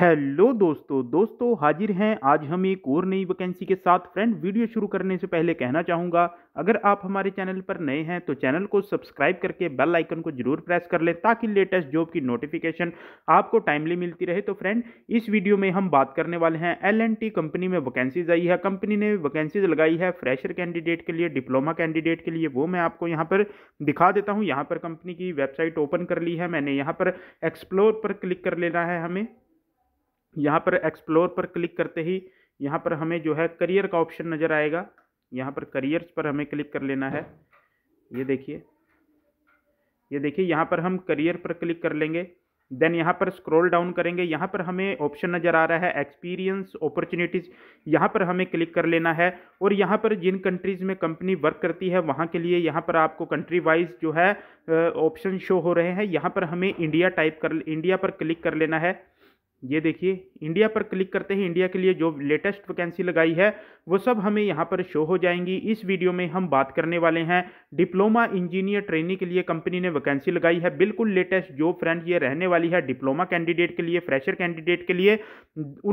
hello दोस्तों दोस्तों हाजिर हैं आज हम एक और नई वैकेंसी के साथ फ्रेंड वीडियो शुरू करने से पहले कहना चाहूँगा अगर आप हमारे चैनल पर नए हैं तो चैनल को सब्सक्राइब करके बेल आइकन को जरूर प्रेस कर लें ताकि लेटेस्ट जॉब की नोटिफिकेशन आपको टाइमली मिलती रहे तो फ्रेंड इस वीडियो में हम बात करने वाले हैं एल कंपनी में वैकेंसीज आई है कंपनी ने वैकेंसीज लगाई है फ्रेशर कैंडिडेट के लिए डिप्लोमा कैंडिडेट के लिए वो मैं आपको यहाँ पर दिखा देता हूँ यहाँ पर कंपनी की वेबसाइट ओपन कर ली है मैंने यहाँ पर एक्सप्लोर पर क्लिक कर लेना है हमें यहाँ पर एक्सप्लोर पर क्लिक करते ही यहाँ पर हमें जो है करियर का ऑप्शन नज़र आएगा यहाँ पर करियर्स पर हमें क्लिक कर लेना है ये देखिए ये देखिए यहाँ पर हम करियर पर क्लिक कर लेंगे देन यहाँ पर स्क्रॉल डाउन करेंगे यहाँ पर हमें ऑप्शन नज़र आ रहा है एक्सपीरियंस अपॉर्चुनिटीज़ यहाँ पर हमें क्लिक कर लेना है और यहाँ पर जिन कंट्रीज़ में कंपनी वर्क करती है वहाँ के लिए यहाँ पर आपको कंट्री वाइज जो है ऑप्शन शो हो रहे हैं यहाँ पर हमें इंडिया टाइप कर इंडिया पर क्लिक कर लेना है ये देखिए इंडिया पर क्लिक करते ही इंडिया के लिए जो लेटेस्ट वैकेंसी लगाई है वो सब हमें यहाँ पर शो हो जाएंगी इस वीडियो में हम बात करने वाले हैं डिप्लोमा इंजीनियर ट्रेनिंग के लिए कंपनी ने वैकेंसी लगाई है बिल्कुल लेटेस्ट जो फ्रेंड ये रहने वाली है डिप्लोमा कैंडिडेट के लिए फ्रेशर कैंडिडेट के लिए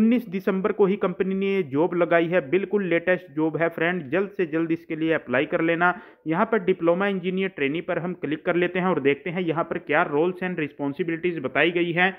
उन्नीस दिसंबर को ही कंपनी ने जॉब लगाई है बिल्कुल लेटेस्ट जॉब है फ्रेंड जल्द से जल्द इसके लिए अप्लाई कर लेना यहाँ पर डिप्लोमा इंजीनियर ट्रेनिंग पर हम क्लिक कर लेते हैं और देखते हैं यहाँ पर क्या रोल्स एंड रिस्पॉन्सिबिलिटीज़ बताई गई हैं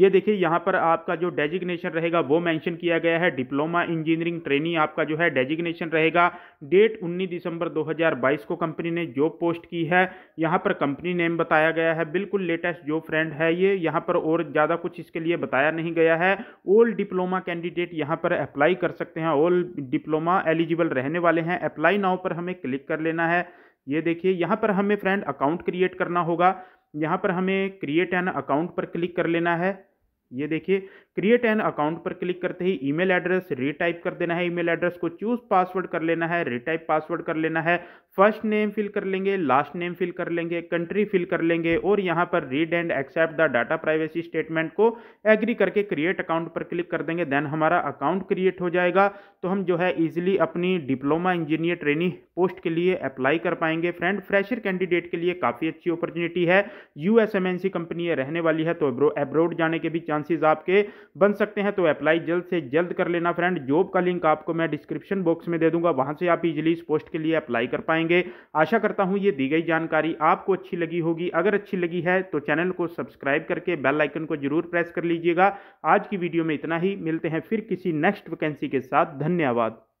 ये देखिए यहाँ पर आपका जो डेजिग्नेशन रहेगा वो मेंशन किया गया है डिप्लोमा इंजीनियरिंग ट्रेनिंग आपका जो है डेजिग्नेशन रहेगा डेट 19 दिसंबर 2022 को कंपनी ने जॉब पोस्ट की है यहाँ पर कंपनी नेम बताया गया है बिल्कुल लेटेस्ट जॉब फ्रेंड है ये यहाँ पर और ज़्यादा कुछ इसके लिए बताया नहीं गया है ऑल डिप्लोमा कैंडिडेट यहाँ पर अप्लाई कर सकते हैं ऑल डिप्लोमा एलिजिबल रहने वाले हैं अप्लाई नाव पर हमें क्लिक कर लेना है ये देखिए यहाँ पर हमें फ्रेंड अकाउंट क्रिएट करना होगा यहाँ पर हमें क्रिएट एन अकाउंट पर क्लिक कर लेना है ये देखिए क्रिएट एन अकाउंट पर क्लिक करते ही ईमेल एड्रेस रीटाइप कर देना है ईमेल एड्रेस को चूज पासवर्ड कर लेना है रीटाइप पासवर्ड कर लेना है फर्स्ट नेम फिल कर लेंगे लास्ट नेम फिल कर लेंगे कंट्री फिल कर लेंगे और यहाँ पर read and accept the data privacy statement को एग्री करके क्रिएट अकाउंट पर क्लिक कर देंगे देन हमारा अकाउंट क्रिएट हो जाएगा तो हम जो है ईजिली अपनी डिप्लोमा इंजीनियर ट्रेनिंग पोस्ट के लिए अप्लाई कर पाएंगे फ्रेंड फ्रेशर कैंडिडेट के लिए काफ़ी अच्छी अपॉर्चुनिटी है यू कंपनी रहने वाली है तो एब्रोड जाने के भी चांस चांसेस आपके बन सकते हैं तो अप्लाई जल्द से जल्द कर लेना फ्रेंड जॉब का लिंक आपको मैं डिस्क्रिप्शन बॉक्स में दे दूंगा वहां से आप इजीली इस पोस्ट के लिए अप्लाई कर पाएंगे आशा करता हूं ये दी गई जानकारी आपको अच्छी लगी होगी अगर अच्छी लगी है तो चैनल को सब्सक्राइब करके बेल आइकन को जरूर प्रेस कर लीजिएगा आज की वीडियो में इतना ही मिलते हैं फिर किसी नेक्स्ट वैकेंसी के साथ धन्यवाद